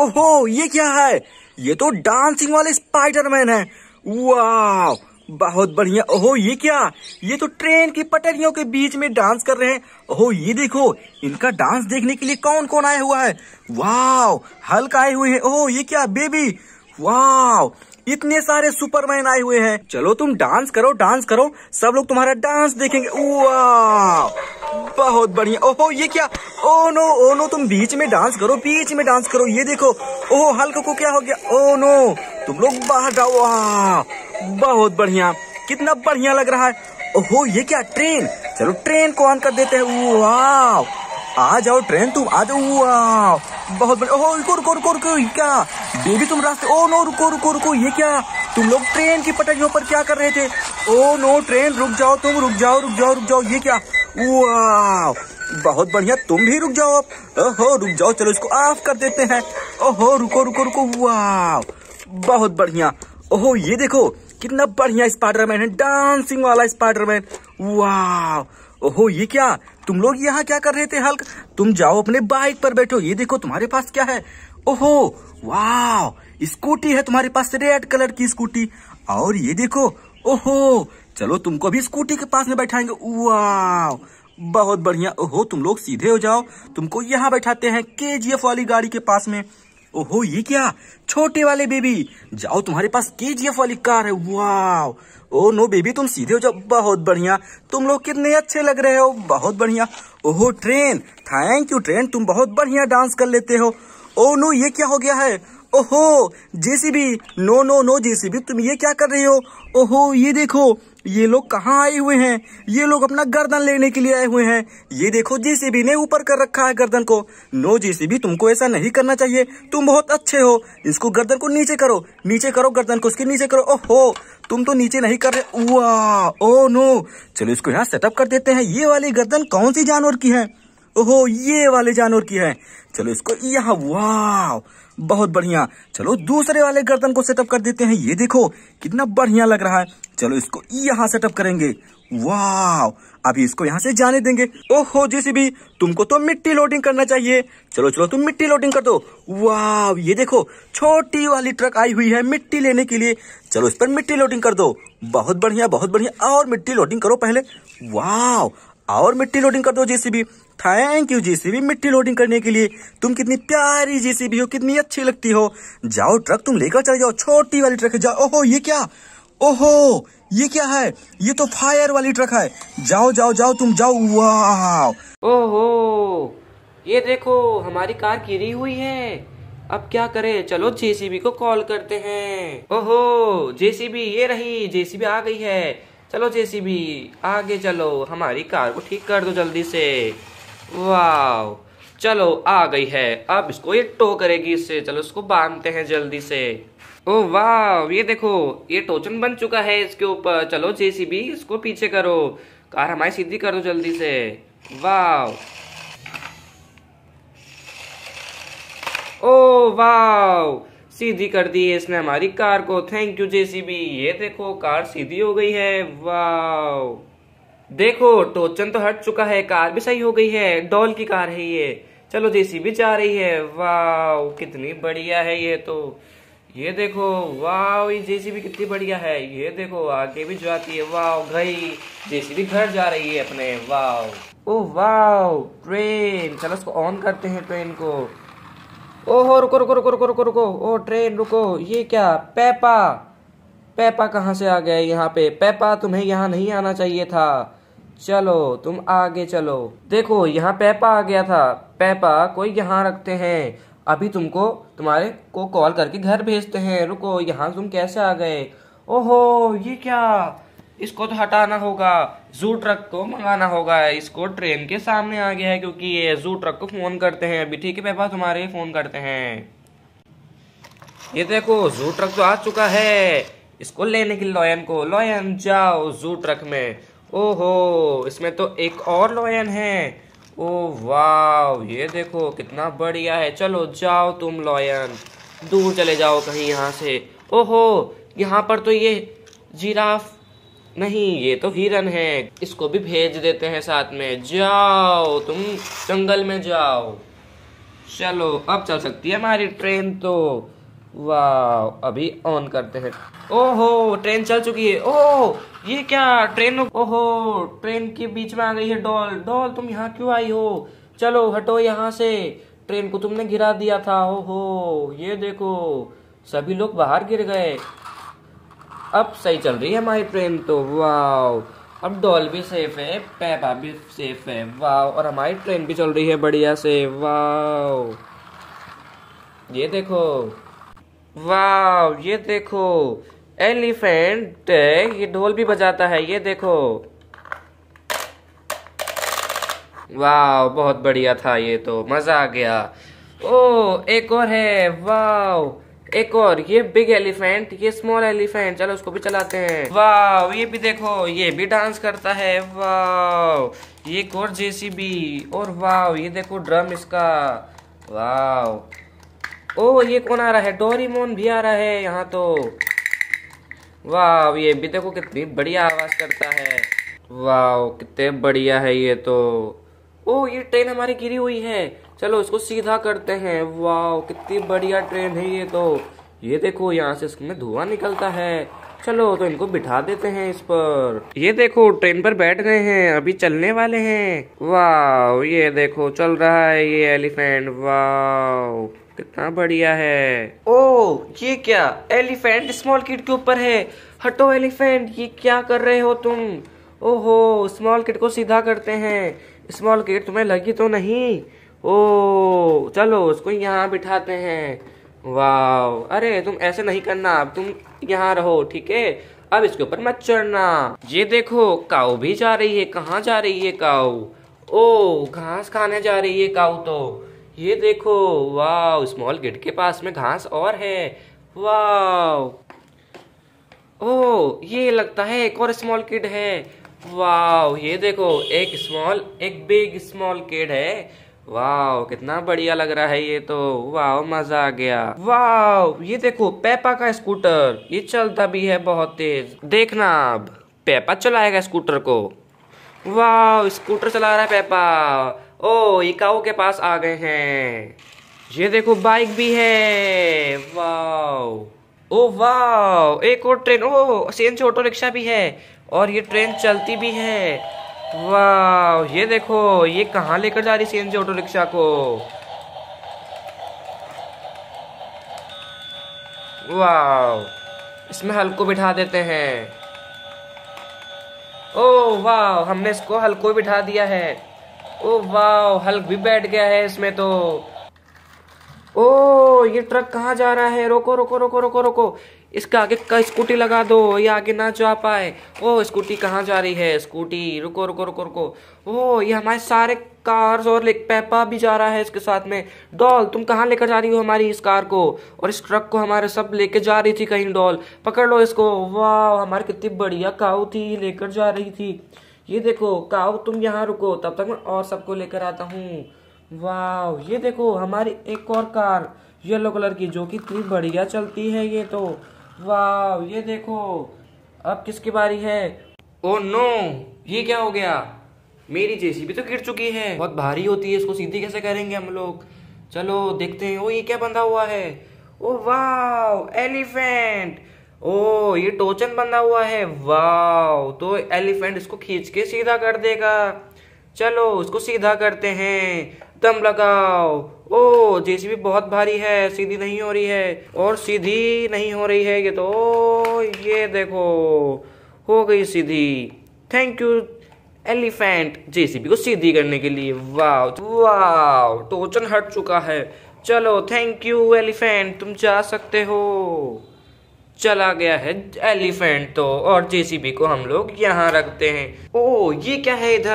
ओहो ये क्या है ये तो डांसिंग वाले स्पाइडरमैन है वाह बहुत बढ़िया ओहो ये क्या ये तो ट्रेन की पटरियों के बीच में डांस कर रहे हैं ओहो ये देखो इनका डांस देखने के लिए कौन कौन आया हुआ है वाह हल्का आए हुए हैं ओहो ये क्या बेबी वाह इतने सारे सुपरमैन आए हुए हैं चलो तुम डांस करो डांस करो सब लोग तुम्हारा डांस देखेंगे बहुत बढ़िया ओहो ये क्या ओ नो ओ नो तुम बीच में डांस करो बीच में डांस करो ये देखो ओहो हल्क को क्या हो गया ओ नो तुम लोग बाहर जाओ बहुत बढ़िया कितना बढ़िया लग रहा है ओहो ये क्या ट्रेन चलो ट्रेन को ऑन कर देते हैं आ जाओ ट्रेन तुम आ जाओ बहुत बड़े ओह रुको रुको रुको रुको क्या बेबी तुम रास्ते ओ नो रुको रुको रुको ये क्या तुम लोग ट्रेन की पटरियों पर क्या कर रहे थे ओ नो ट्रेन रुक जाओ तुम रुक जाओ रुक जाओ रुक जाओ ये क्या वाह बहुत बढ़िया तुम भी रुक जाओ अब ओहो रुक जाओ चलो इसको ऑफ कर देते हैं ओहो रुको रुको रुको वाह बहुत बढ़िया ओहो ये देखो कितना बढ़िया स्पाइडरमैन है डांसिंग वाला स्पाइडरमैन वाह ओहो ये क्या तुम लोग यहाँ क्या कर रहे थे हल्क तुम जाओ अपने बाइक पर बैठो ये देखो तुम्हारे पास क्या है ओहो वाह स्कूटी है तुम्हारे पास रेड कलर की स्कूटी और ये देखो ओहो चलो तुमको भी स्कूटी के पास में बैठाएंगे वाह बहुत बढ़िया ओहो तुम लोग सीधे हो जाओ तुमको यहाँ बैठाते हैं के वाली गाड़ी के पास में ओहो ये क्या छोटे वाले बेबी जाओ तुम्हारे पास केजीएफ वाली कार है वाह ओ नो बेबी तुम सीधे हो जाओ बहुत बढ़िया तुम लोग कितने अच्छे लग रहे हो बहुत बढ़िया ओहो ट्रेन थैंक यू ट्रेन तुम बहुत बढ़िया डांस कर लेते हो ओ नो ये क्या हो गया है ओहो JCB no no no JCB तुम ये क्या कर रही हो ओहो ये देखो ये लोग कहाँ आए हुए हैं ये लोग अपना गर्दन लेने के लिए आए हुए हैं ये देखो जेसीबी ने ऊपर कर रखा है गर्दन को नो जेसीबी तुमको ऐसा नहीं करना चाहिए तुम बहुत अच्छे हो इसको गर्दन को नीचे करो नीचे करो गर्दन को उसके नीचे करो ओहो तुम तो नीचे नहीं कर रहे वाह ओ नो चलो इसको यहाँ सेटअप कर देते हैं ये वाली गर्दन कौन सी जानवर की है ओहो ये वाले जानवर की है चलो इसको यहाँ वाह बहुत बढ़िया चलो दूसरे वाले गर्दन को सेटअप कर देते हैं ये देखो कितना बढ़िया लग रहा है चलो इसको यहाँ सेटअप करेंगे वाह अभी इसको यहाँ से जाने देंगे ओहो भी तुमको तो मिट्टी लोडिंग करना चाहिए चलो चलो तुम मिट्टी लोडिंग कर दो वाह ये देखो छोटी वाली ट्रक आई हुई है मिट्टी लेने के लिए चलो इस पर मिट्टी लोडिंग कर दो बहुत बढ़िया बहुत बढ़िया और मिट्टी लोडिंग करो पहले वाह और मिट्टी लोडिंग कर दो जेसीबी थैंक यू जेसीबी मिट्टी लोडिंग करने के लिए तुम कितनी प्यारी जेसीबी हो कितनी अच्छी लगती हो जाओ ट्रक तुम लेकर चले जाओ छोटी वाली ट्रक है जाओ ओहो ये क्या ओहो ये क्या है ये तो फायर वाली ट्रक है जाओ जाओ जाओ तुम जाओ वाह ओहो ये देखो हमारी कार गिरी हुई है अब क्या करें चलो जेसीबी को कॉल करते हैं ओहो जेसीबी ये रही जेसीबी आ गई है चलो जेसीबी आगे चलो हमारी कार को ठीक कर दो जल्दी से वाह चलो आ गई है अब इसको ये टो करेगी इससे चलो इसको बांधते हैं जल्दी से ओ वाह ये देखो ये टोचन बन चुका है इसके ऊपर चलो जेसीबी इसको पीछे करो कार हमारी सीधी कर दो जल्दी से वाह ओ वाह सीधी कर दी है इसने हमारी कार को थैंक यू जेसीबी ये देखो कार सीधी हो गई है वाह देखो टोचन तो हट चुका है कार भी सही हो गई है डॉल की कार है ये चलो जेसीबी जा रही है वाह कितनी बढ़िया है ये तो ये देखो वाह ये जेसीबी कितनी बढ़िया है ये देखो आगे भी जाती है वाह गई जेसीबी घर जा रही है अपने वाह ओ वाह ट्रेन चलो इसको ऑन करते हैं ट्रेन को ओहो रुको रुको रुको रुको रुको रुको ओ ट्रेन रुको ये क्या पैपा पैपा कहाँ से आ गया यहाँ पे पैपा तुम्हें यहाँ नहीं आना चाहिए था चलो तुम आगे चलो देखो यहाँ पैपा आ गया था पैपा कोई यहाँ रखते हैं अभी तुमको तुम्हारे को कॉल करके घर भेजते हैं रुको यहाँ तुम कैसे आ गए ओहो ये क्या इसको तो हटाना होगा जू ट्रक को मंगाना होगा इसको ट्रेन के सामने आ गया है क्योंकि ये जू ट्रक को फ़ोन करते हैं अभी ठीक है पास तुम्हारे फ़ोन करते हैं ये देखो जू ट्रक तो आ चुका है इसको लेने के लॉयन को लॉयन जाओ जू ट्रक में ओहो इसमें तो एक और लॉयन है ओ वाह ये देखो कितना बढ़िया है चलो जाओ तुम लॉयन दूर चले जाओ कहीं यहाँ से ओहो यहाँ पर तो ये जिराफ नहीं ये तो हिरन है इसको भी भेज देते हैं साथ में जाओ तुम जंगल में जाओ चलो अब चल सकती है हमारी ट्रेन तो वाह अभी ऑन करते हैं ओहो ट्रेन चल चुकी है ओह ये क्या ट्रेन ओहो ट्रेन के बीच में आ गई है डॉल डॉल तुम यहाँ क्यों आई हो चलो हटो यहाँ से ट्रेन को तुमने गिरा दिया था ओहो ये देखो सभी लोग बाहर गिर गए अब सही चल रही है हमारी ट्रेन तो वाह अब डॉल भी सेफ है पैपा भी सेफ है वाह और हमारी ट्रेन भी चल रही है बढ़िया से वाह ये देखो वाह ये देखो एलिफेंट ये ढोल भी बजाता है ये देखो वाह बहुत बढ़िया था ये तो मज़ा आ गया ओ एक और है वाह एक और ये बिग एलिफेंट ये स्मॉल एलिफेंट चलो उसको भी चलाते हैं वाह ये भी देखो ये भी डांस करता है वाह ये एक और जेसीबी और वाह ये देखो ड्रम इसका वाह ओ ये कौन आ रहा है डोरीमोन भी आ रहा है यहाँ तो वाह ये भी देखो कितनी बढ़िया आवाज करता है वाह कितने बढ़िया है ये तो ओ ये ट्रेन हमारी गिरी हुई है चलो इसको सीधा करते हैं वाह कितनी बढ़िया ट्रेन है ये तो ये देखो यहाँ से इसमें धुआं निकलता है चलो तो इनको बिठा देते हैं इस पर ये देखो ट्रेन पर बैठ गए हैं अभी चलने वाले हैं वाह ये देखो चल रहा है ये एलिफेंट वाह कितना बढ़िया है ओ ये क्या एलिफेंट स्मॉल किट के ऊपर है हटो एलिफेंट ये क्या कर रहे हो तुम ओहो स्मॉल किट को सीधा करते हैं स्मॉल किट तुम्हें लगी तो नहीं ओ चलो उसको यहाँ बिठाते हैं वाह अरे तुम ऐसे नहीं करना अब तुम यहाँ रहो ठीक है अब इसके ऊपर मत चढ़ना ये देखो काऊ भी जा रही है कहाँ जा रही है काऊ ओ घास खाने जा रही है काऊ तो ये देखो वाह स्मॉल गेट के पास में घास और है वाह ओ ये लगता है एक और स्मॉल किड है वाह ये देखो एक स्मॉल एक बिग स्मॉल किड है वाह कितना बढ़िया लग रहा है ये तो वाह मजा आ गया वाह ये देखो पेपा का स्कूटर ये चलता भी है बहुत तेज देखना अब पेपा चलाएगा स्कूटर को वाह स्कूटर चला रहा है पेपा ओ इकाओ के पास आ गए हैं ये देखो बाइक भी है वाह ओ वाह एक और ट्रेन ओ सेम से ऑटो रिक्शा भी है और ये ट्रेन चलती भी है वाह ये देखो ये कहाँ लेकर जा रही सी एन ऑटो रिक्शा को वाह इसमें हल्को बिठा देते हैं ओ वाह हमने इसको हल्को बिठा दिया है ओ वाह हल्क भी बैठ गया है इसमें तो ओ ये ट्रक कहाँ जा रहा है रोको रोको रोको रोको रोको इसका आगे का स्कूटी लगा दो ये आगे ना जा पाए ओ स्कूटी कहाँ जा रही है स्कूटी रुको रुको रुको रुको ओ ये हमारे सारे कार्स और पेपा भी जा रहा है इसके साथ में डॉल तुम कहाँ लेकर जा रही हो हमारी इस कार को और इस ट्रक को हमारे सब लेके जा रही थी कहीं डॉल पकड़ लो इसको वाह हमारी कितनी बढ़िया काऊ थी लेकर जा रही थी ये देखो काऊ तुम यहाँ रुको तब तक मैं और सबको लेकर आता हूँ वाह ये देखो हमारी एक और कार येलो कलर की जो कि इतनी बढ़िया चलती है ये तो वाह ये देखो अब किसकी बारी है ओ नो ये क्या हो गया मेरी जेसीबी तो गिर चुकी है बहुत भारी होती है इसको सीधी कैसे करेंगे हम लोग चलो देखते हैं ओ ये क्या बंधा हुआ है ओ वाह एलिफेंट ओ ये टोचन बंधा हुआ है वाह तो एलिफेंट इसको खींच के सीधा कर देगा चलो इसको सीधा करते हैं दम लगाओ ओ जेसीबी बहुत भारी है सीधी नहीं हो रही है और सीधी नहीं हो रही है ये तो ओ, ये देखो हो गई सीधी थैंक यू एलिफेंट जेसीबी को सीधी करने के लिए वाव वाव टोचन हट चुका है चलो थैंक यू एलिफेंट तुम जा सकते हो चला गया है एलिफेंट तो और जेसीबी को हम लोग यहाँ रखते हैं ओ ये क्या है इधर